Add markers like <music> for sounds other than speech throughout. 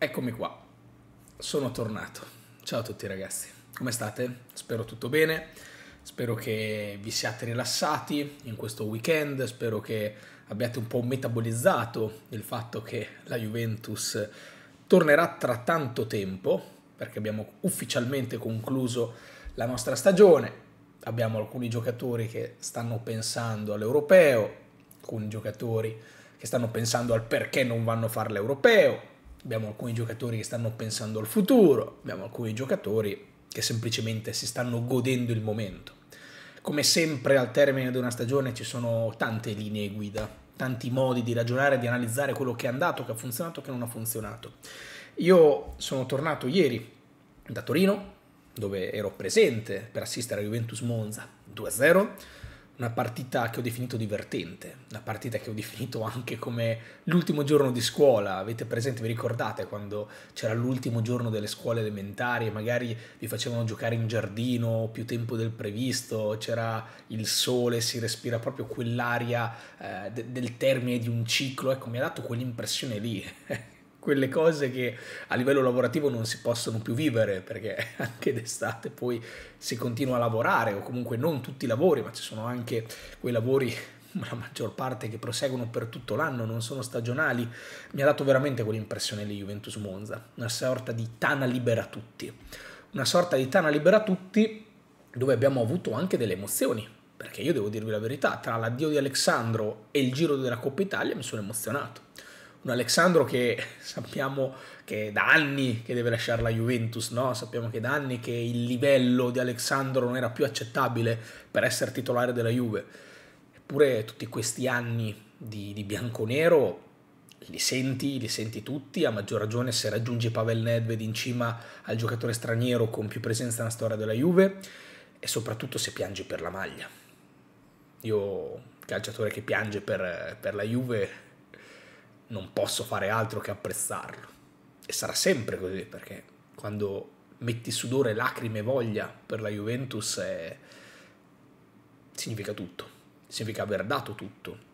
Eccomi qua, sono tornato. Ciao a tutti ragazzi, come state? Spero tutto bene, spero che vi siate rilassati in questo weekend, spero che abbiate un po' metabolizzato il fatto che la Juventus tornerà tra tanto tempo, perché abbiamo ufficialmente concluso la nostra stagione, abbiamo alcuni giocatori che stanno pensando all'europeo, alcuni giocatori che stanno pensando al perché non vanno a fare l'europeo, abbiamo alcuni giocatori che stanno pensando al futuro, abbiamo alcuni giocatori che semplicemente si stanno godendo il momento. Come sempre al termine di una stagione ci sono tante linee guida, tanti modi di ragionare, di analizzare quello che è andato, che ha funzionato, che non ha funzionato. Io sono tornato ieri da Torino, dove ero presente per assistere a Juventus Monza 2-0 una partita che ho definito divertente, una partita che ho definito anche come l'ultimo giorno di scuola. Avete presente, vi ricordate quando c'era l'ultimo giorno delle scuole elementari e magari vi facevano giocare in giardino più tempo del previsto, c'era il sole, si respira proprio quell'aria eh, de del termine di un ciclo. Ecco, mi ha dato quell'impressione lì. <laughs> quelle cose che a livello lavorativo non si possono più vivere perché <laughs> anche d'estate poi si continua a lavorare o comunque non tutti i lavori, ma ci sono anche quei lavori <laughs> la maggior parte che proseguono per tutto l'anno, non sono stagionali, mi ha dato veramente quell'impressione lì Juventus Monza, una sorta di tana libera tutti, una sorta di tana libera tutti dove abbiamo avuto anche delle emozioni, perché io devo dirvi la verità, tra l'addio di Alessandro e il giro della Coppa Italia mi sono emozionato un Alessandro che <laughs> sappiamo che da anni che deve lasciare la Juventus, no? sappiamo che da anni che il livello di Alessandro non era più accettabile per essere titolare della Juve, eppure tutti questi anni di, di bianconero li senti, li senti tutti, a maggior ragione se raggiungi Pavel Nedved in cima al giocatore straniero con più presenza nella storia della Juve e soprattutto se piangi per la maglia. Io, calciatore che piange per, per la Juve, non posso fare altro che apprezzarlo. E sarà sempre così perché quando metti sudore, lacrime e voglia per la Juventus è... significa tutto, significa aver dato tutto.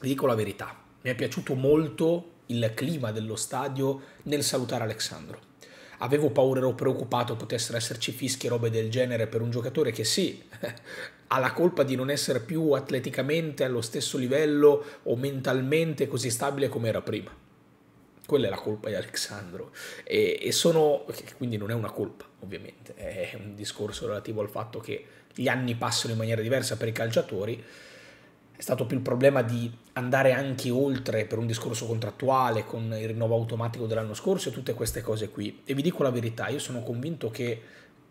Vi dico la verità, mi è piaciuto molto il clima dello stadio nel salutare Alessandro. Avevo paura, ero preoccupato potessero esserci fischi e robe del genere per un giocatore che sì, <laughs> ha la colpa di non essere più atleticamente allo stesso livello o mentalmente così stabile come era prima. Quella è la colpa di Alexandro. E, e sono, quindi non è una colpa, ovviamente, è un discorso relativo al fatto che gli anni passano in maniera diversa per i calciatori è stato più il problema di andare anche oltre per un discorso contrattuale con il rinnovo automatico dell'anno scorso e tutte queste cose qui. E vi dico la verità, io sono convinto che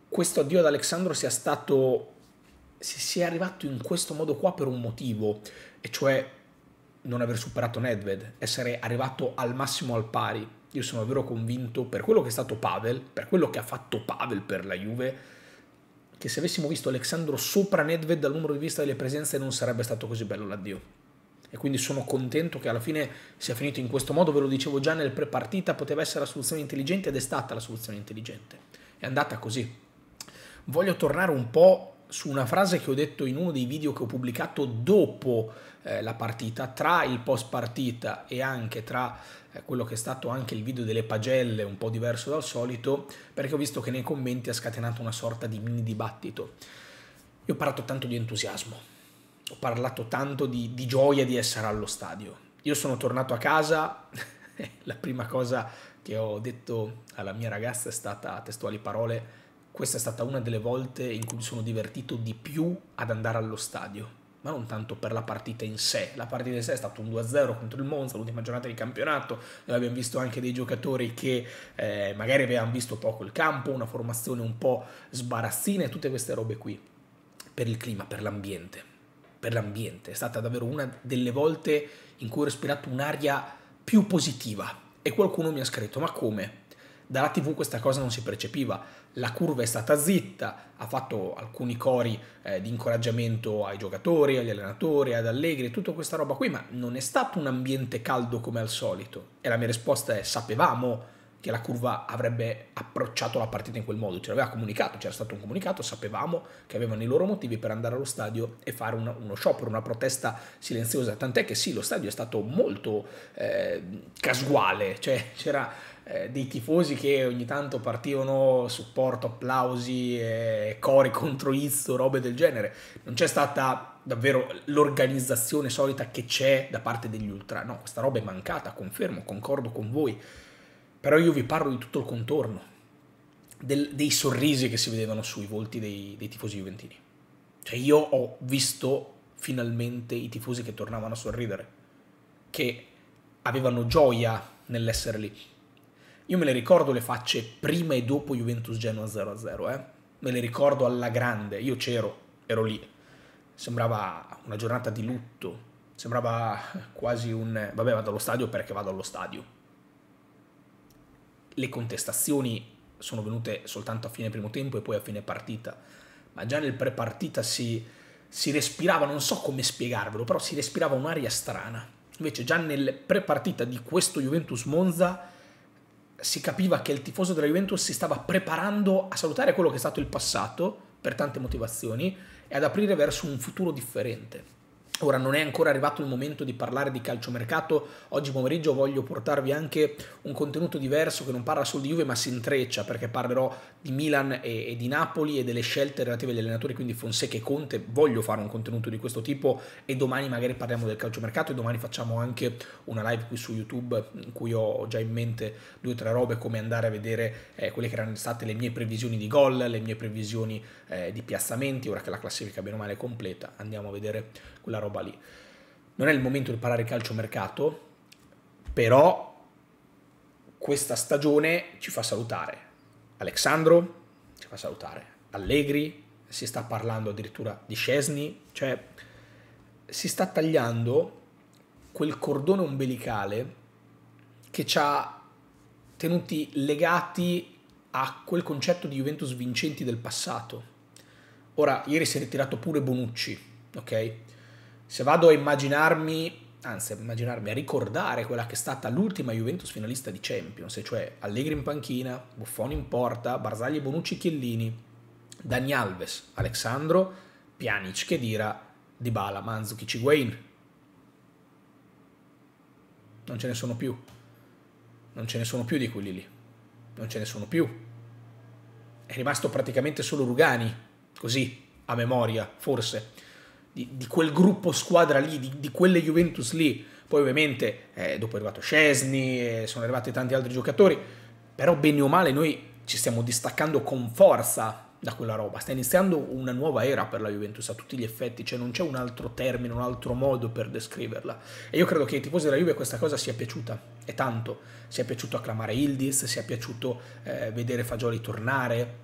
questo addio ad Alessandro sia stato si è arrivato in questo modo qua per un motivo, e cioè non aver superato Nedved, essere arrivato al massimo al pari. Io sono davvero convinto, per quello che è stato Pavel, per quello che ha fatto Pavel per la Juve, che se avessimo visto Alexandro sopra Nedved dal numero di vista delle presenze non sarebbe stato così bello l'addio. E quindi sono contento che alla fine sia finito in questo modo, ve lo dicevo già nel pre-partita, poteva essere la soluzione intelligente ed è stata la soluzione intelligente. È andata così. Voglio tornare un po' su una frase che ho detto in uno dei video che ho pubblicato dopo eh, la partita, tra il post partita e anche tra eh, quello che è stato anche il video delle pagelle, un po' diverso dal solito, perché ho visto che nei commenti ha scatenato una sorta di mini dibattito. Io ho parlato tanto di entusiasmo, ho parlato tanto di, di gioia di essere allo stadio. Io sono tornato a casa, <laughs> la prima cosa che ho detto alla mia ragazza è stata, testuali parole, questa è stata una delle volte in cui mi sono divertito di più ad andare allo stadio, ma non tanto per la partita in sé. La partita in sé è stata un 2-0 contro il Monza, l'ultima giornata di campionato, dove abbiamo visto anche dei giocatori che eh, magari avevano visto poco il campo, una formazione un po' sbarazzina e tutte queste robe qui. Per il clima, per l'ambiente. Per l'ambiente. È stata davvero una delle volte in cui ho respirato un'aria più positiva. E qualcuno mi ha scritto, ma come? dalla TV questa cosa non si percepiva. La curva è stata zitta, ha fatto alcuni cori eh, di incoraggiamento ai giocatori, agli allenatori, ad Allegri, tutta questa roba qui, ma non è stato un ambiente caldo come al solito. E la mia risposta è sapevamo che la curva avrebbe approcciato la partita in quel modo, ce l'aveva comunicato, c'era stato un comunicato, sapevamo che avevano i loro motivi per andare allo stadio e fare una, uno sciopero, una protesta silenziosa, tant'è che sì, lo stadio è stato molto eh, casuale, cioè c'era eh, dei tifosi che ogni tanto partivano supporto, applausi, eh, cori <laughs> contro Izzo, robe del genere. Non c'è stata davvero l'organizzazione solita che c'è da parte degli ultra. No, questa roba è mancata, confermo, concordo con voi. Però io vi parlo di tutto il contorno, del, dei sorrisi che si vedevano sui volti dei, dei tifosi juventini. Cioè io ho visto finalmente i tifosi che tornavano a sorridere, che avevano gioia nell'essere lì io me le ricordo le facce prima e dopo Juventus Genoa 0-0, eh? me le ricordo alla grande, io c'ero, ero lì, sembrava una giornata di lutto, sembrava quasi un vabbè vado allo stadio perché vado allo stadio. Le contestazioni sono venute soltanto a fine primo tempo e poi a fine partita, ma già nel pre-partita si, si respirava, non so come spiegarvelo, però si respirava un'aria strana. Invece già nel pre-partita di questo Juventus Monza si capiva che il tifoso della Juventus si stava preparando a salutare quello che è stato il passato per tante motivazioni e ad aprire verso un futuro differente. Ora non è ancora arrivato il momento di parlare di calciomercato, oggi pomeriggio voglio portarvi anche un contenuto diverso che non parla solo di Juve ma si intreccia perché parlerò di Milan e, e di Napoli e delle scelte relative agli allenatori, quindi Fonseca e Conte, voglio fare un contenuto di questo tipo e domani magari parliamo del calciomercato e domani facciamo anche una live qui su YouTube in cui ho già in mente due o tre robe come andare a vedere eh, quelle che erano state le mie previsioni di gol, le mie previsioni eh, di piazzamenti, ora che la classifica bene o male è completa andiamo a vedere quella roba lì. Non è il momento di parlare calciomercato, però questa stagione ci fa salutare. Alexandro ci fa salutare, Allegri, si sta parlando addirittura di Scesni, cioè si sta tagliando quel cordone ombelicale che ci ha tenuti legati a quel concetto di Juventus vincenti del passato. Ora, ieri si è ritirato pure Bonucci, ok? se vado a immaginarmi, anzi a immaginarmi, a ricordare quella che è stata l'ultima Juventus finalista di Champions, cioè Allegri in panchina, Buffon in porta, Barzagli, e Bonucci, Chiellini, Dani Alves, Alexandro, Pjanic, Chedira, Dybala, Manzuki, Higuain. Non ce ne sono più. Non ce ne sono più di quelli lì. Non ce ne sono più. È rimasto praticamente solo Rugani, così, a memoria, forse di, di quel gruppo squadra lì, di, di quelle Juventus lì. Poi ovviamente eh, dopo è arrivato Scesni, eh, sono arrivati tanti altri giocatori, però bene o male noi ci stiamo distaccando con forza da quella roba, sta iniziando una nuova era per la Juventus a tutti gli effetti, cioè non c'è un altro termine, un altro modo per descriverla. E io credo che ai tifosi della Juve questa cosa sia piaciuta, e tanto, sia piaciuto acclamare Ildiz, sia piaciuto eh, vedere Fagioli tornare,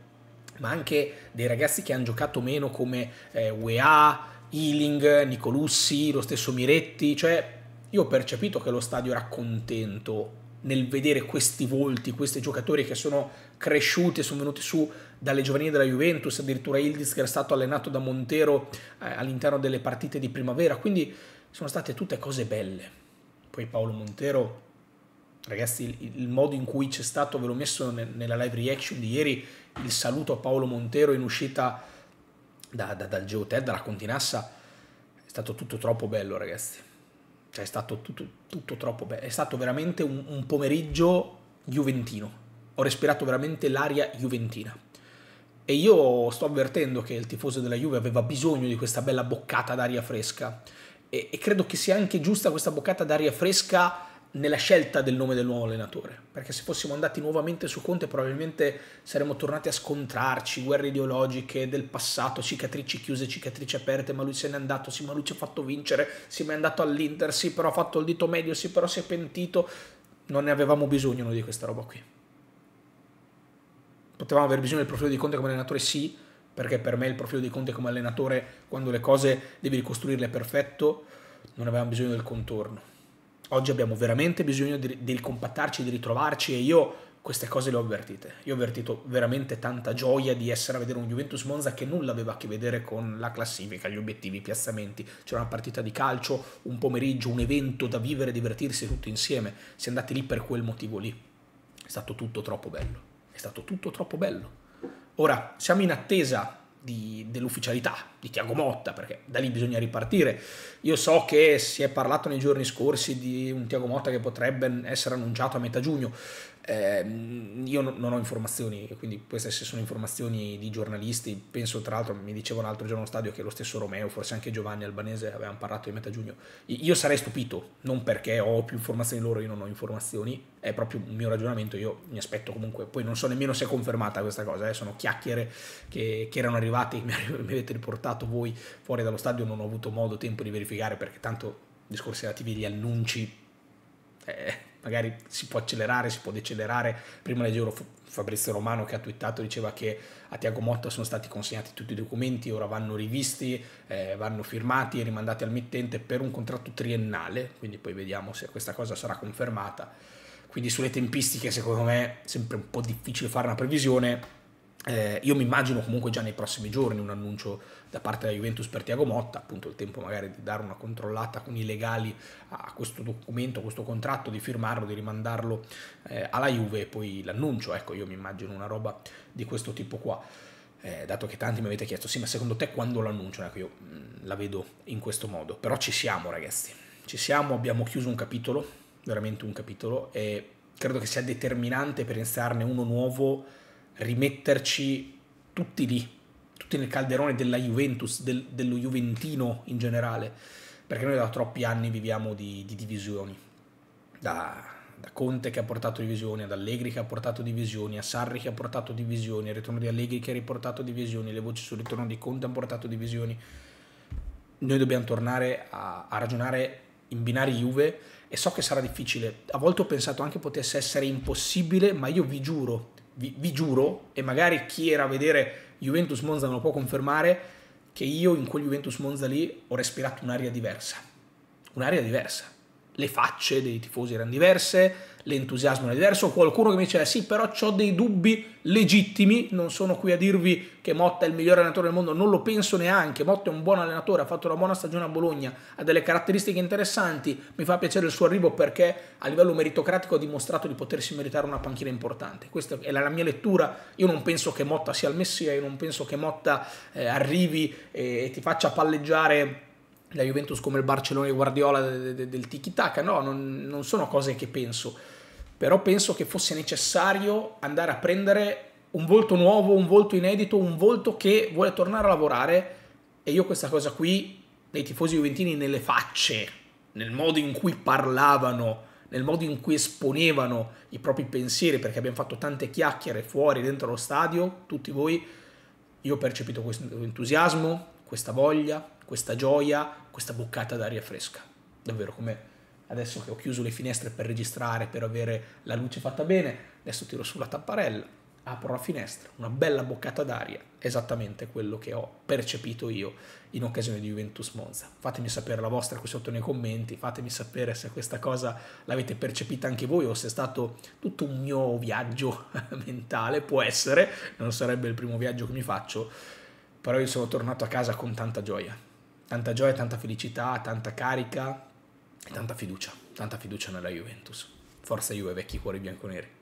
ma anche dei ragazzi che hanno giocato meno come eh, UEA, Ealing, Nicolussi, lo stesso Miretti, cioè io ho percepito che lo stadio era contento nel vedere questi volti, questi giocatori che sono cresciuti e sono venuti su dalle giovanili della Juventus, addirittura Ildiz che era stato allenato da Montero eh, all'interno delle partite di primavera, quindi sono state tutte cose belle. Poi Paolo Montero, ragazzi, il, il modo in cui c'è stato, ve l'ho messo ne, nella live reaction di ieri, il saluto a Paolo Montero in uscita da, da, dal Geoted, dalla Continassa, è stato tutto troppo bello ragazzi. Cioè è stato tutto, tutto troppo bello, è stato veramente un, un pomeriggio juventino. Ho respirato veramente l'aria juventina. E io sto avvertendo che il tifoso della Juve aveva bisogno di questa bella boccata d'aria fresca. E, e credo che sia anche giusta questa boccata d'aria fresca nella scelta del nome del nuovo allenatore, perché se fossimo andati nuovamente su Conte probabilmente saremmo tornati a scontrarci, guerre ideologiche del passato, cicatrici chiuse, cicatrici aperte, ma lui se n'è andato, sì ma lui ci ha fatto vincere, sì ma è andato all'Inter, sì però ha fatto il dito medio, sì però si è pentito, non ne avevamo bisogno noi di questa roba qui. Potevamo aver bisogno del profilo di Conte come allenatore sì, perché per me il profilo di Conte come allenatore quando le cose devi ricostruirle perfetto, non avevamo bisogno del contorno oggi abbiamo veramente bisogno di, di ricompattarci, di ritrovarci e io queste cose le ho avvertite. Io ho avvertito veramente tanta gioia di essere a vedere un Juventus Monza che nulla aveva a che vedere con la classifica, gli obiettivi, i piazzamenti. C'era una partita di calcio, un pomeriggio, un evento da vivere, divertirsi tutti insieme. Si è andati lì per quel motivo lì. È stato tutto troppo bello. È stato tutto troppo bello. Ora siamo in attesa di, dell'ufficialità di Tiago Motta, perché da lì bisogna ripartire. Io so che si è parlato nei giorni scorsi di un Tiago Motta che potrebbe essere annunciato a metà giugno, eh, io non ho informazioni, quindi queste sono informazioni di giornalisti, penso tra l'altro, mi diceva un altro giorno allo stadio che lo stesso Romeo, forse anche Giovanni Albanese avevano parlato di metà giugno. Io sarei stupito, non perché ho più informazioni loro, io non ho informazioni, è proprio un mio ragionamento, io mi aspetto comunque, poi non so nemmeno se è confermata questa cosa, eh, sono chiacchiere che, che erano arrivate, <laughs> mi, mi avete riportato voi fuori dallo stadio, non ho avuto modo, tempo di verificare perché tanto discorsi relativi agli annunci... Eh, magari si può accelerare, si può decelerare. Prima leggevo Fabrizio Romano che ha twittato, diceva che a Tiago Motta sono stati consegnati tutti i documenti, ora vanno rivisti, eh, vanno firmati e rimandati al mittente per un contratto triennale, quindi poi vediamo se questa cosa sarà confermata. Quindi sulle tempistiche secondo me è sempre un po' difficile fare una previsione, eh, io mi immagino comunque già nei prossimi giorni un annuncio da parte della Juventus per Tiago Motta, appunto il tempo magari di dare una controllata con i legali a questo documento, a questo contratto, di firmarlo, di rimandarlo eh, alla Juve e poi l'annuncio. Ecco, io mi immagino una roba di questo tipo qua. Eh, dato che tanti mi avete chiesto, sì, ma secondo te quando l'annuncio? Ecco, io mh, mm, la vedo in questo modo. Però ci siamo, ragazzi. Ci siamo, abbiamo chiuso un capitolo, veramente un capitolo, e credo che sia determinante per iniziarne uno nuovo rimetterci tutti lì, tutti nel calderone della Juventus, del, dello Juventino in generale, perché noi da troppi anni viviamo di, di divisioni, da, da, Conte che ha portato divisioni, ad Allegri che ha portato divisioni, a Sarri che ha portato divisioni, al ritorno di Allegri che ha riportato divisioni, le voci sul ritorno di Conte hanno portato divisioni. Noi dobbiamo tornare a, a ragionare in binari Juve e so che sarà difficile. A volte ho pensato anche potesse essere impossibile, ma io vi giuro vi, vi giuro, e magari chi era a vedere Juventus Monza me lo può confermare, che io in quel Juventus Monza lì ho respirato un'aria diversa. Un'aria diversa le facce dei tifosi erano diverse, l'entusiasmo era diverso, qualcuno che mi diceva sì però ho dei dubbi legittimi, non sono qui a dirvi che Motta è il migliore allenatore del mondo, non lo penso neanche, Motta è un buon allenatore, ha fatto una buona stagione a Bologna, ha delle caratteristiche interessanti, mi fa piacere il suo arrivo perché a livello meritocratico ha dimostrato di potersi meritare una panchina importante, questa è la, mia lettura, io non penso che Motta sia il messia, io non penso che Motta eh, arrivi e, e ti faccia palleggiare la Juventus come il Barcellona e Guardiola de, de, del tiki-taka, no, non, non sono cose che penso, però penso che fosse necessario andare a prendere un volto nuovo, un volto inedito, un volto che vuole tornare a lavorare e io questa cosa qui dei tifosi juventini nelle facce, nel modo in cui parlavano, nel modo in cui esponevano i propri pensieri, perché abbiamo fatto tante chiacchiere fuori, dentro lo stadio, tutti voi, io ho percepito questo entusiasmo, questa voglia, questa gioia, questa boccata d'aria fresca. Davvero come adesso che ho chiuso le finestre per registrare, per avere la luce fatta bene, adesso tiro sulla tapparella, apro la finestra, una bella boccata d'aria, esattamente quello che ho percepito io in occasione di Juventus Monza. Fatemi sapere la vostra qui sotto nei commenti, fatemi sapere se questa cosa l'avete percepita anche voi o se è stato tutto un mio viaggio <laughs> mentale, può essere, non sarebbe il primo viaggio che mi faccio, però io sono tornato a casa con tanta gioia tanta gioia, tanta felicità, tanta carica e tanta fiducia, tanta fiducia nella Juventus. Forza Juve, vecchi cuori bianconeri.